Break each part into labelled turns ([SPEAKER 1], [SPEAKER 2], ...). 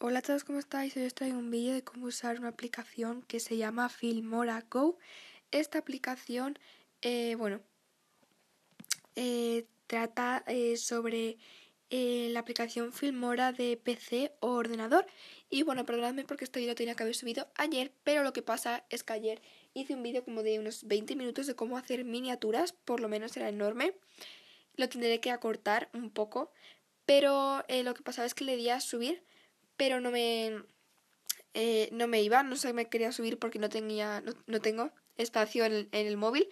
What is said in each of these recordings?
[SPEAKER 1] Hola a todos, ¿cómo estáis? Hoy os traigo un vídeo de cómo usar una aplicación que se llama Filmora Go. Esta aplicación, eh, bueno, eh, trata eh, sobre la aplicación Filmora de PC o ordenador. Y bueno, perdonadme porque este vídeo tenía que haber subido ayer, pero lo que pasa es que ayer hice un vídeo como de unos 20 minutos de cómo hacer miniaturas, por lo menos era enorme. Lo tendré que acortar un poco, pero lo que pasaba es que le di a subir pero no me, eh, no me iba, no sé me quería subir porque no, tenía, no, tengo espacio en el, móvil.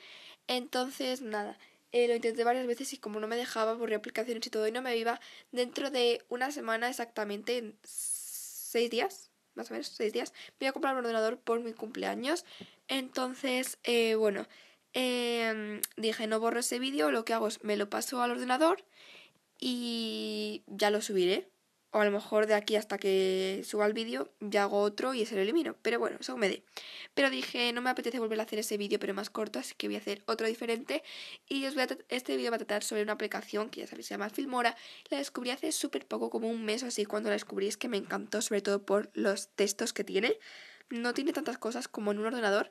[SPEAKER 1] Entonces, nada, eh, lo intenté varias veces y como no me dejaba, borré aplicaciones y todo y no me iba, dentro de una semana exactamente, en seis días, más o menos seis días, voy a comprar un ordenador por mi cumpleaños. Entonces, eh, bueno, em, dije, no borro ese vídeo, lo que hago es me lo paso al ordenador y ya lo subiré o a lo mejor de aquí hasta que suba el vídeo ya hago otro y ese lo elimino. Pero bueno, eso me dé. Pero dije, no me apetece volver a hacer ese vídeo, pero más corto, así que voy a hacer otro diferente. Y este vídeo va a tratar sobre una aplicación que ya sabéis se llama Filmora. La descubrí hace súper poco, como un mes o así, cuando la descubrí. Es que me encantó, sobre todo por los textos que tiene. No tiene tantas cosas como en un ordenador,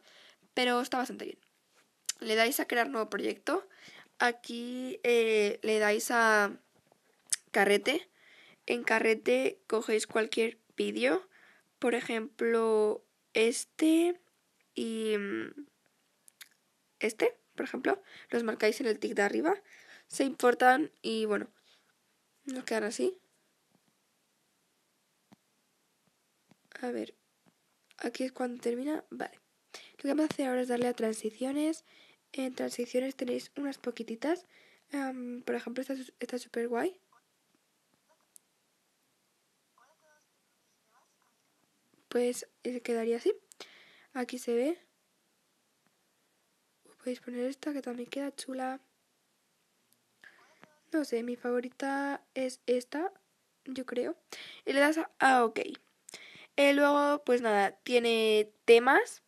[SPEAKER 1] pero está bastante bien. Le dais a crear nuevo proyecto. Aquí eh, le dais a carrete en carrete cogéis cualquier vídeo, por ejemplo este y mm, este, por ejemplo, los marcáis en el tick de arriba, se importan y bueno, nos quedan así. A ver, aquí es cuando termina, vale. Lo que vamos a hacer ahora es darle a transiciones. En transiciones tenéis unas poquititas. por ejemplo, esta está súper guay. pues quedaría así. Aquí se ve. Podéis poner esta que también queda chula. No sé, mi favorita es esta, yo creo. Y le das a, ah, OK. Y eh, luego, pues nada, tiene temas.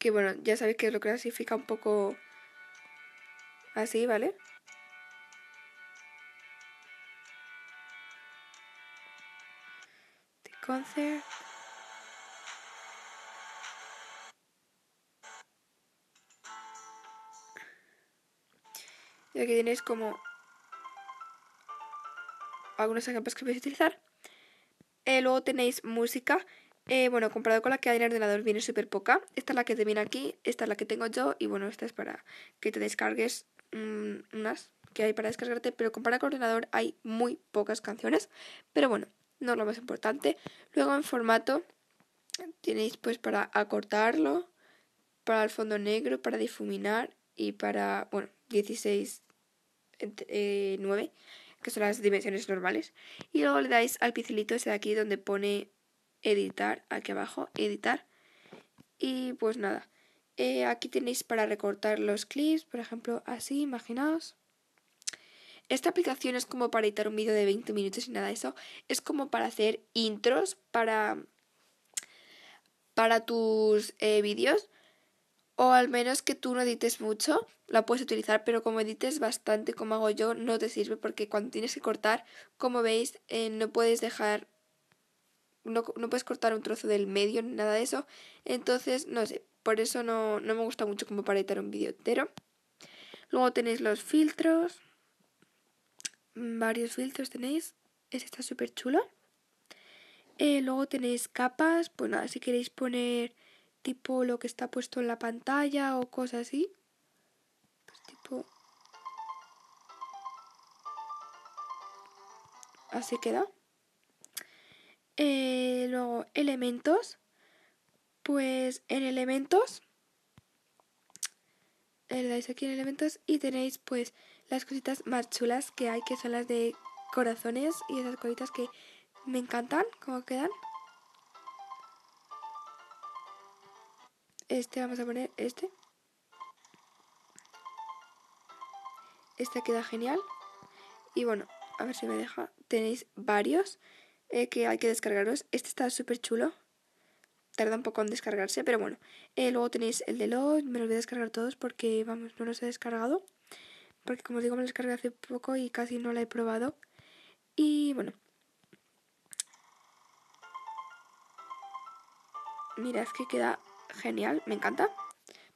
[SPEAKER 1] Que bueno, ya sabéis que lo clasifica un poco así, ¿vale? The concert. Y aquí tenéis como algunas ejemplos que podéis utilizar. Eh, luego tenéis música. Eh, bueno, comparado con la que hay en el ordenador viene súper poca. Esta es la que te viene aquí, esta es la que tengo yo y bueno, esta es para que te descargues mm, unas que hay para descargarte, pero comparado con el ordenador hay muy pocas canciones. Pero bueno, no es lo más importante. Luego en formato tenéis pues para acortarlo, para el fondo negro, para difuminar y para, bueno, 16, 9, eh, que son las dimensiones normales. Y luego le dais al pincelito ese de aquí donde pone editar, aquí abajo, editar. Y pues nada, eh, aquí tenéis para recortar los clips, por ejemplo, así, imaginaos. Esta aplicación es como para editar un vídeo de 20 minutos y nada de eso. Es como para hacer intros para, para tus eh, vídeos o al menos que tú no edites mucho, la puedes utilizar, pero como edites bastante, como hago yo, no te sirve porque cuando tienes que cortar, como veis, eh, no puedes dejar, no, no, puedes cortar un trozo del medio ni nada de eso. Entonces, no sé, por eso no, no me gusta mucho como para editar un vídeo entero. Luego tenéis los filtros, mm, varios filtros tenéis, este está súper chulo. Eh, luego tenéis capas, pues nada, si queréis poner tipo lo que está puesto en la pantalla o cosas así. Pues, tipo... Así queda. Eh, luego, elementos. Pues en elementos eh, le dais aquí en elementos y tenéis pues las cositas más chulas que hay que son las de corazones y esas cositas que me encantan como quedan Este vamos a poner este. Este queda genial. Y bueno, a ver si me deja. Tenéis varios eh, que hay que descargaros. Este está súper chulo. Tarda un poco en descargarse, pero bueno. Eh, luego tenéis el de los... Me los voy a descargar todos porque, vamos, no los he descargado. Porque, como os digo, me los descargué hace poco y casi no la he probado. Y bueno. Mirad que queda genial, me encanta.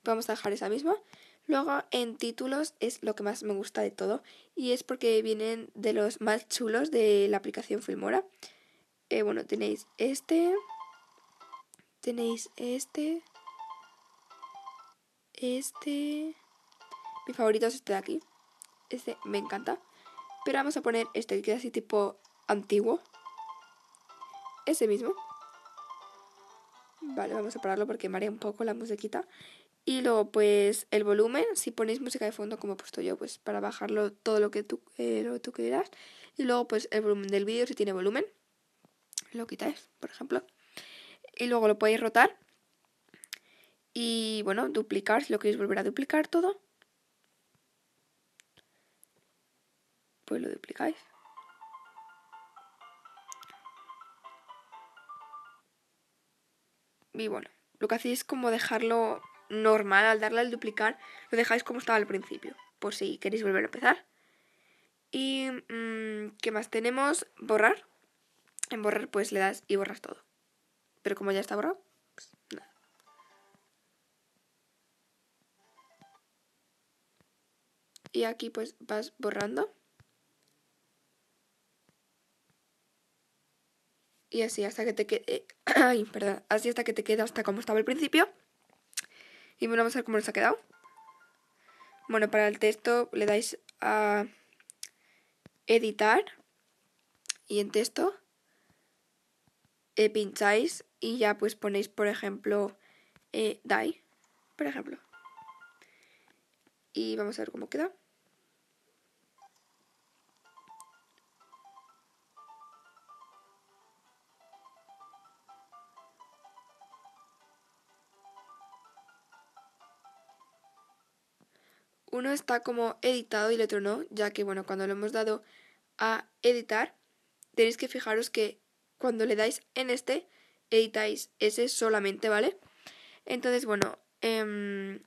[SPEAKER 1] Vamos a dejar esa misma. Luego en títulos es lo que más me gusta de todo y es porque vienen de los más chulos de la aplicación Filmora. Eh, bueno, tenéis este, tenéis este, este. Mi favorito es este de aquí. Este me encanta. Pero vamos a poner este que queda así tipo antiguo. Ese mismo. Vale, vamos a pararlo porque marea un poco la musiquita. Y luego, pues, el volumen, si ponéis música de fondo como he puesto yo, pues para bajarlo todo lo que tú, eh, lo que tú quieras. Y luego, pues, el volumen del vídeo, si tiene volumen, lo quitáis, por ejemplo. Y luego lo podéis rotar. Y bueno, duplicar, si lo queréis volver a duplicar todo. Pues lo duplicáis. Y bueno, Lo que hacéis es como dejarlo normal, al darle al duplicar, lo dejáis como estaba al principio, por si queréis volver a empezar. Y mm, ¿qué más tenemos? Borrar. En borrar pues le das y borras todo. Pero como ya está borrado, pues nada. Y aquí pues vas borrando. y así hasta que te quede, ay, perdón, así hasta que te quede hasta como estaba al principio. Y bueno, vamos a ver cómo nos ha quedado. Bueno, para el texto le dais a editar y en texto eh, pincháis y ya pues ponéis, por ejemplo, eh, die, por ejemplo. Y vamos a ver cómo queda. Uno está como editado y el otro no, ya que bueno, cuando lo hemos dado a editar, tenéis que fijaros que cuando le dais en este, editáis ese solamente, ¿vale? Entonces, bueno, em,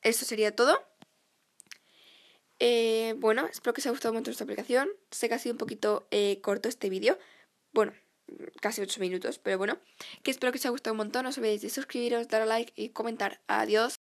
[SPEAKER 1] eso sería todo. Eh, bueno, espero que os haya gustado mucho esta aplicación. Sé que ha sido un poquito eh, corto este vídeo. Bueno, casi 8 minutos, pero bueno. Que espero que os haya gustado un montón. No os olvidéis de suscribiros, dar a like y comentar. Adiós.